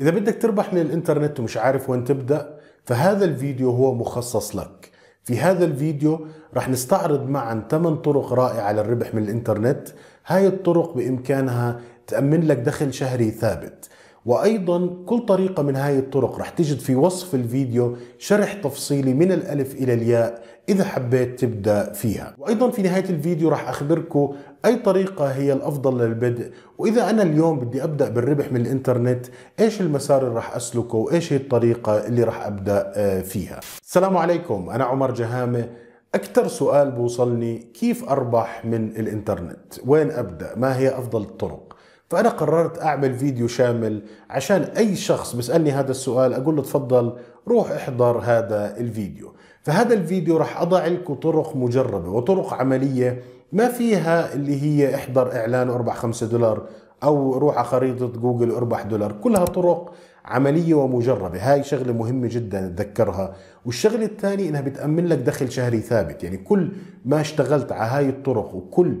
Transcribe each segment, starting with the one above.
إذا بدك تربح من الإنترنت ومش عارف وين تبدأ فهذا الفيديو هو مخصص لك في هذا الفيديو رح نستعرض معا 8 طرق رائعة للربح من الإنترنت هاي الطرق بإمكانها تأمن لك دخل شهري ثابت وايضا كل طريقه من هاي الطرق رح تجد في وصف الفيديو شرح تفصيلي من الالف الى الياء اذا حبيت تبدا فيها وايضا في نهايه الفيديو رح اخبركم اي طريقه هي الافضل للبدء واذا انا اليوم بدي ابدا بالربح من الانترنت ايش المسار اللي رح اسلكه وايش هي الطريقه اللي رح ابدا آه، فيها السلام عليكم انا عمر جهامه أكثر سؤال بوصلني كيف أربح من الإنترنت؟ وين أبدأ؟ ما هي أفضل الطرق؟ فأنا قررت أعمل فيديو شامل عشان أي شخص بيسألني هذا السؤال أقول له تفضل روح احضر هذا الفيديو فهذا الفيديو راح أضع لكم طرق مجربة وطرق عملية ما فيها اللي هي احضر إعلان أربع 5 دولار أو روح على خريطة جوجل واربح دولار كلها طرق عملية ومجربة هاي شغلة مهمة جدا تذكرها والشغلة الثانية إنها بتأمن لك دخل شهري ثابت يعني كل ما اشتغلت على هاي الطرق وكل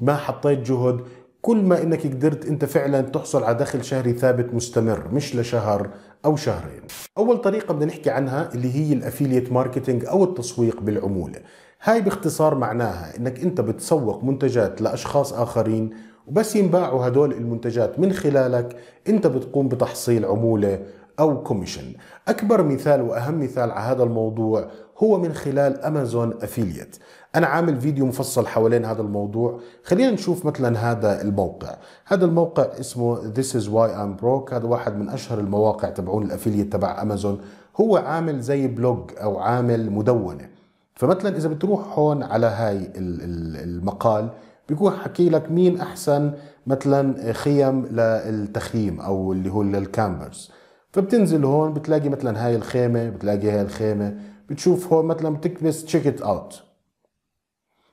ما حطيت جهد كل ما انك قدرت انت فعلا تحصل على دخل شهري ثابت مستمر مش لشهر او شهرين اول طريقه بدنا نحكي عنها اللي هي الافيليت ماركتينج او التسويق بالعموله هاي باختصار معناها انك انت بتسوق منتجات لاشخاص اخرين وبس ينباعوا هدول المنتجات من خلالك انت بتقوم بتحصيل عموله أو كوميشن أكبر مثال وأهم مثال على هذا الموضوع هو من خلال أمازون أفيليت أنا عامل فيديو مفصل حوالين هذا الموضوع خلينا نشوف مثلا هذا الموقع هذا الموقع اسمه This is why I'm broke هذا واحد من أشهر المواقع تبعون الأفيليت تبع أمازون هو عامل زي بلوج أو عامل مدونة فمثلا إذا بتروح هون على هاي المقال بيكون حكي لك مين أحسن مثلا خيم للتخييم أو اللي هو للكامبرز فبتنزل هون بتلاقي مثلا هاي الخيمه بتلاقي هاي الخيمه بتشوف هون مثلا بتكبس تشيك ات اوت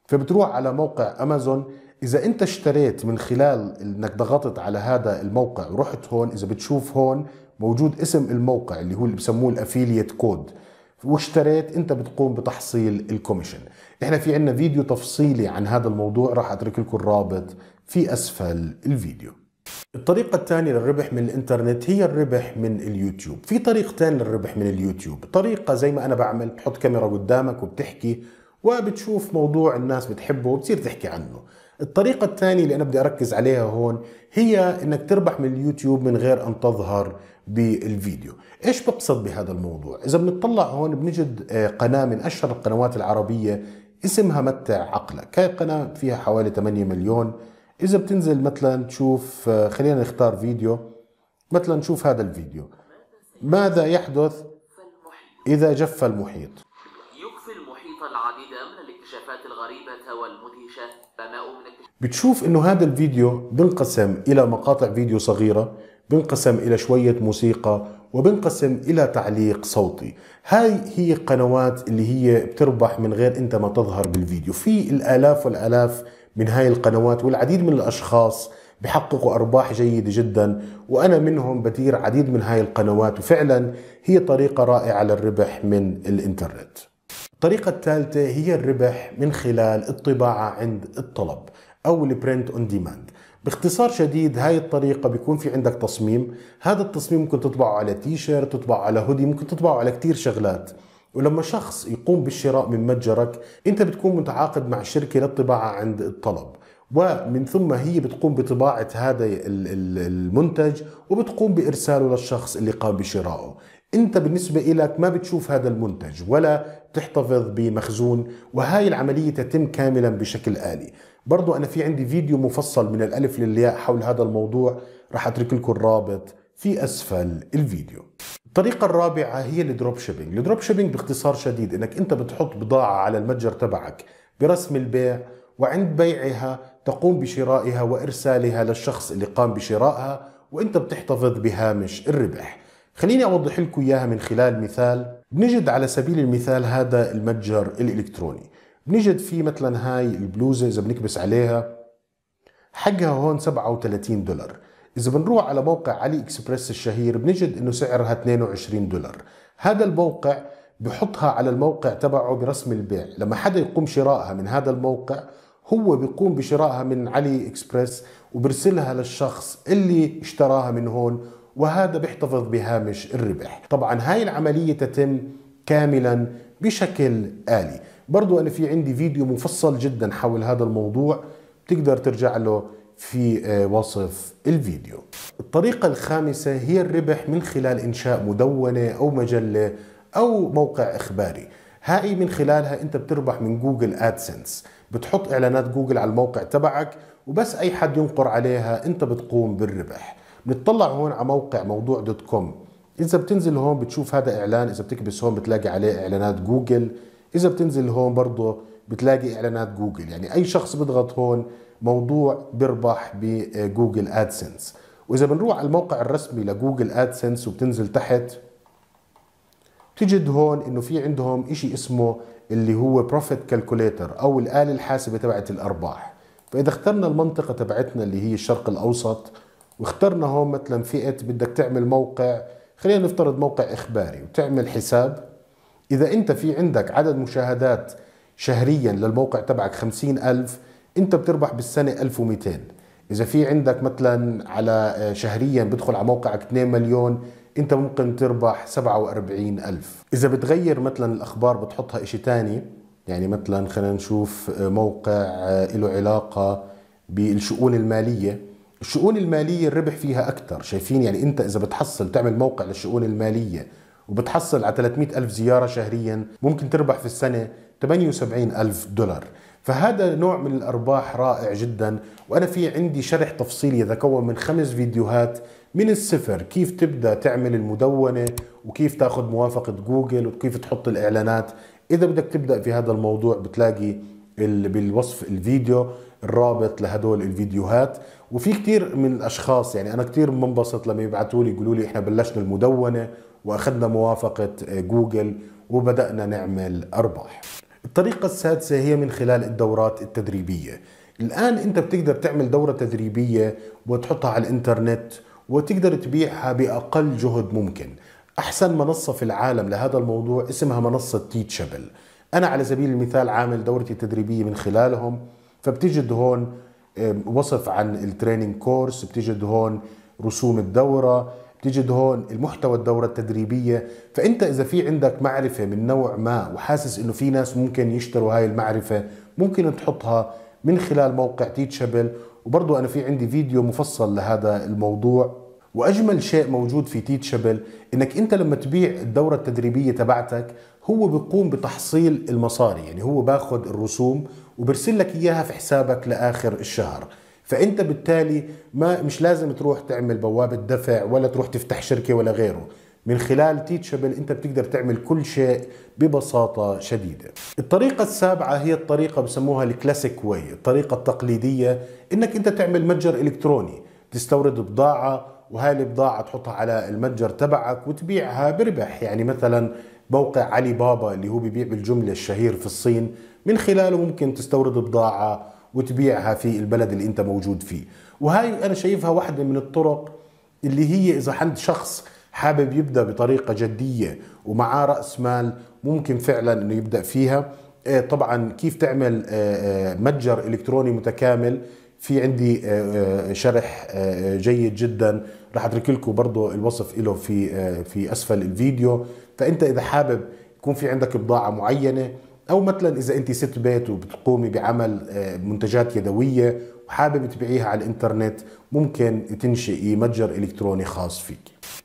فبتروح على موقع امازون اذا انت اشتريت من خلال انك ضغطت على هذا الموقع ورحت هون اذا بتشوف هون موجود اسم الموقع اللي هو اللي بسموه الافيليت كود واشتريت انت بتقوم بتحصيل الكوميشن احنا في عنا فيديو تفصيلي عن هذا الموضوع راح اترك لكم الرابط في اسفل الفيديو الطريقة الثانية للربح من الانترنت هي الربح من اليوتيوب في طريقتين للربح من اليوتيوب طريقة زي ما أنا بعمل بحط كاميرا قدامك وبتحكي وبتشوف موضوع الناس بتحبه وبتصير تحكي عنه الطريقة الثانية اللي أنا بدي أركز عليها هون هي إنك تربح من اليوتيوب من غير أن تظهر بالفيديو إيش بقصد بهذا الموضوع؟ إذا بنطلع هون بنجد آه، قناة من أشهر القنوات العربية اسمها متع عقلك هاي قناة فيها حوالي 8 مليون اذا بتنزل مثلا تشوف آه، خلينا نختار فيديو مثلا نشوف هذا الفيديو ماذا يحدث اذا جف المحيط يكفي المحيط العديد من الاكتشافات الغريبه والمدهشه فما من بتشوف انه هذا الفيديو بنقسم الى مقاطع فيديو صغيره بنقسم الى شويه موسيقى وبنقسم الى تعليق صوتي هاي هي قنوات اللي هي بتربح من غير انت ما تظهر بالفيديو في الالاف والالاف من هاي القنوات والعديد من الأشخاص بحققوا أرباح جيدة جدا وأنا منهم بدير عديد من هاي القنوات وفعلا هي طريقة رائعة للربح من الإنترنت الطريقة الثالثة هي الربح من خلال الطباعة عند الطلب أو البرنت اون ديماند باختصار شديد هاي الطريقة بيكون في عندك تصميم هذا التصميم ممكن تطبعه على تي شيرت تطبعه على هودي ممكن تطبعه على كتير شغلات ولما شخص يقوم بالشراء من متجرك انت بتكون متعاقد مع شركه للطباعه عند الطلب ومن ثم هي بتقوم بطباعة هذا المنتج وبتقوم بإرساله للشخص اللي قام بشرائه انت بالنسبة لك ما بتشوف هذا المنتج ولا تحتفظ بمخزون وهاي العملية تتم كاملا بشكل آلي برضو أنا في عندي فيديو مفصل من الألف للياء حول هذا الموضوع راح أترك لكم الرابط في أسفل الفيديو الطريقة الرابعة هي الدروب شيبينج، الدروب شيبينج باختصار شديد انك انت بتحط بضاعة على المتجر تبعك برسم البيع وعند بيعها تقوم بشرائها وارسالها للشخص اللي قام بشرائها وانت بتحتفظ بهامش الربح. خليني اوضح لكم اياها من خلال مثال، بنجد على سبيل المثال هذا المتجر الالكتروني، بنجد فيه مثلا هاي البلوزة اذا بنكبس عليها حقها هون 37 دولار، إذا بنروح على موقع علي إكسبرس الشهير بنجد إنه سعرها 22 دولار هذا الموقع بحطها على الموقع تبعه برسم البيع لما حدا يقوم شرائها من هذا الموقع هو بيقوم بشرائها من علي إكسبرس وبرسلها للشخص اللي اشتراها من هون وهذا بيحتفظ بهامش الربح طبعا هاي العملية تتم كاملا بشكل آلي برضو أنا في عندي فيديو مفصل جدا حول هذا الموضوع بتقدر ترجع له في آه، وصف الفيديو الطريقة الخامسة هي الربح من خلال إنشاء مدونة أو مجلة أو موقع إخباري هاي من خلالها أنت بتربح من جوجل أدسنس بتحط إعلانات جوجل على الموقع تبعك وبس أي حد ينقر عليها أنت بتقوم بالربح بنطلع هون على موقع موضوع دوت كوم إذا بتنزل هون بتشوف هذا إعلان إذا بتكبس هون بتلاقي عليه إعلانات جوجل إذا بتنزل هون برضه بتلاقي اعلانات جوجل يعني اي شخص بيضغط هون موضوع بيربح بجوجل ادسنس واذا بنروح على الموقع الرسمي لجوجل ادسنس وبتنزل تحت تجد هون انه في عندهم شيء اسمه اللي هو بروفيت كالكوليتر او الاله الحاسبه تبعت الارباح فاذا اخترنا المنطقه تبعتنا اللي هي الشرق الاوسط واخترنا هون مثلا فئه بدك تعمل موقع خلينا نفترض موقع اخباري وتعمل حساب اذا انت في عندك عدد مشاهدات شهريا للموقع تبعك 50000 انت بتربح بالسنه 1200 اذا في عندك مثلا على آه، شهريا بدخل على موقعك 2 مليون انت ممكن تربح 47000 اذا بتغير مثلا الاخبار بتحطها شيء ثاني يعني مثلا خلينا نشوف آه، موقع آه، له علاقه بالشؤون الماليه الشؤون الماليه الربح فيها اكثر شايفين يعني انت اذا بتحصل تعمل موقع للشؤون الماليه وبتحصل على 300 ألف زيارة شهريا ممكن تربح في السنة 78 ألف دولار فهذا نوع من الأرباح رائع جدا وأنا في عندي شرح تفصيلي يتكون من خمس فيديوهات من الصفر كيف تبدأ تعمل المدونة وكيف تاخذ موافقة جوجل وكيف تحط الإعلانات إذا بدك تبدأ في هذا الموضوع بتلاقي بالوصف الفيديو الرابط لهدول الفيديوهات وفي كثير من الاشخاص يعني انا كثير منبسط لما يبعثوا لي يقولوا لي احنا بلشنا المدونه واخذنا موافقه آه، جوجل وبدانا نعمل ارباح الطريقة السادسة هي من خلال الدورات التدريبية الآن أنت بتقدر تعمل دورة تدريبية وتحطها على الإنترنت وتقدر تبيعها بأقل جهد ممكن أحسن منصة في العالم لهذا الموضوع اسمها منصة تيتشابل أنا على سبيل المثال عامل دورتي التدريبية من خلالهم فبتجد هون وصف عن التريننج كورس بتجد هون رسوم الدورة بتجد هون المحتوى الدورة التدريبية فأنت إذا في عندك معرفة من نوع ما وحاسس إنه في ناس ممكن يشتروا هاي المعرفة ممكن تحطها من خلال موقع تيتشابل وبرضو أنا في عندي فيديو مفصل لهذا الموضوع واجمل شيء موجود في تيتشابل انك انت لما تبيع الدوره التدريبيه تبعتك هو بيقوم بتحصيل المصاري يعني هو باخذ الرسوم وبرسل لك اياها في حسابك لاخر الشهر فانت بالتالي ما مش لازم تروح تعمل بوابه دفع ولا تروح تفتح شركه ولا غيره من خلال تيتشبل انت بتقدر تعمل كل شيء ببساطة شديدة الطريقة السابعة هي الطريقة بسموها الكلاسيك واي الطريقة التقليدية انك انت تعمل متجر الكتروني تستورد بضاعة وهاي البضاعة تحطها على المتجر تبعك وتبيعها بربح يعني مثلا موقع علي بابا اللي هو ببيع بالجملة الشهير في الصين من خلاله ممكن تستورد بضاعة وتبيعها في البلد اللي انت موجود فيه وهاي انا شايفها واحدة من الطرق اللي هي اذا حد شخص حابب يبدا بطريقة جدية ومعاه رأس مال ممكن فعلا انه يبدا فيها آه، طبعا كيف تعمل آه، آه، متجر الكتروني متكامل في عندي شرح جيد جدا راح اترك لكم برضه الوصف له في في اسفل الفيديو فانت اذا حابب يكون في عندك بضاعه معينه او مثلا اذا انت ست بيت وبتقومي بعمل آه، منتجات يدويه وحابب تبيعيها على الانترنت ممكن تنشئي متجر الكتروني خاص فيك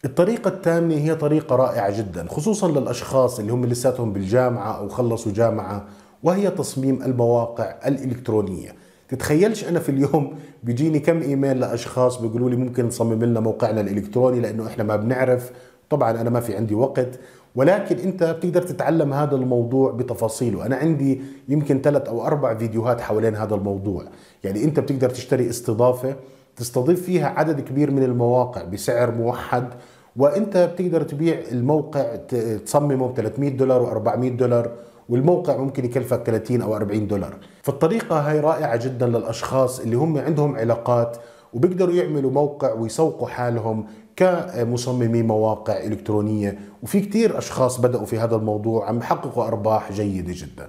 الطريقة الثامنة هي طريقة رائعة جدا خصوصا للأشخاص اللي هم لساتهم بالجامعة أو خلصوا جامعة وهي تصميم المواقع الإلكترونية تتخيلش أنا في اليوم بيجيني كم إيميل لأشخاص بيقولوا لي ممكن نصمم لنا موقعنا الإلكتروني لأنه إحنا ما بنعرف طبعا أنا ما في عندي وقت ولكن انت بتقدر تتعلم هذا الموضوع بتفاصيله انا عندي يمكن ثلاث او اربع فيديوهات حوالين هذا الموضوع يعني انت بتقدر تشتري استضافه تستضيف فيها عدد كبير من المواقع بسعر موحد وانت بتقدر تبيع الموقع تصممه ب 300 دولار و400 دولار والموقع ممكن يكلفك 30 او 40 دولار فالطريقه هاي رائعه جدا للاشخاص اللي هم عندهم علاقات وبيقدروا يعملوا موقع ويسوقوا حالهم كمصممي مواقع إلكترونية وفي كتير أشخاص بدأوا في هذا الموضوع عم يحققوا أرباح جيدة جدا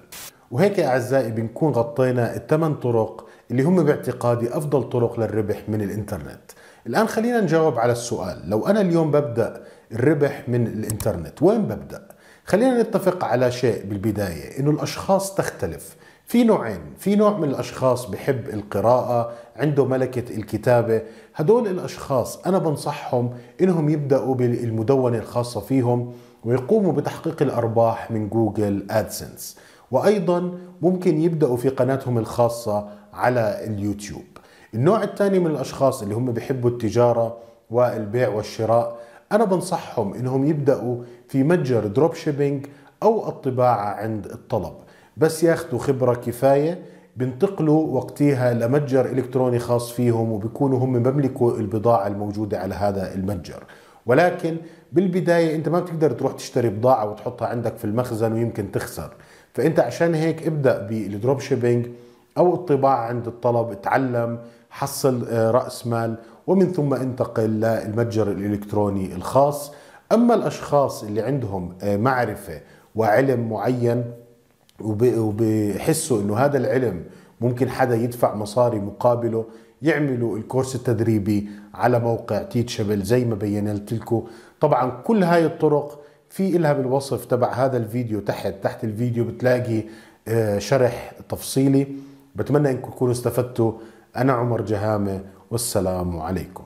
وهيك أعزائي بنكون غطينا الثمان طرق اللي هم باعتقادي أفضل طرق للربح من الإنترنت الآن خلينا نجاوب على السؤال لو أنا اليوم ببدأ الربح من الإنترنت وين ببدأ؟ خلينا نتفق على شيء بالبداية إنه الأشخاص تختلف في نوعين في نوع من الأشخاص بحب القراءة عنده ملكة الكتابة هدول الأشخاص أنا بنصحهم إنهم يبدأوا بالمدونة الخاصة فيهم ويقوموا بتحقيق الأرباح من جوجل أدسنس وأيضا ممكن يبدأوا في قناتهم الخاصة على اليوتيوب النوع الثاني من الأشخاص اللي هم بحبوا التجارة والبيع والشراء أنا بنصحهم إنهم يبدأوا في متجر دروب شيبينج أو الطباعة عند الطلب بس ياخذوا خبره كفايه بينتقلوا وقتها لمتجر الكتروني خاص فيهم وبيكونوا هم بيملكوا البضاعه الموجوده على هذا المتجر ولكن بالبدايه انت ما بتقدر تروح تشتري بضاعه وتحطها عندك في المخزن ويمكن تخسر فانت عشان هيك ابدا بالدروب شيبينج او الطباعه عند الطلب اتعلم حصل آه، راس مال ومن ثم انتقل للمتجر الالكتروني الخاص اما الاشخاص اللي عندهم آه، معرفه وعلم معين وبحسوا انه هذا العلم ممكن حدا يدفع مصاري مقابله يعملوا الكورس التدريبي على موقع تيتشبل زي ما بينت لكم طبعا كل هاي الطرق في إلها بالوصف تبع هذا الفيديو تحت تحت الفيديو بتلاقي آه، شرح تفصيلي بتمنى انكم تكونوا استفدتوا انا عمر جهامه والسلام عليكم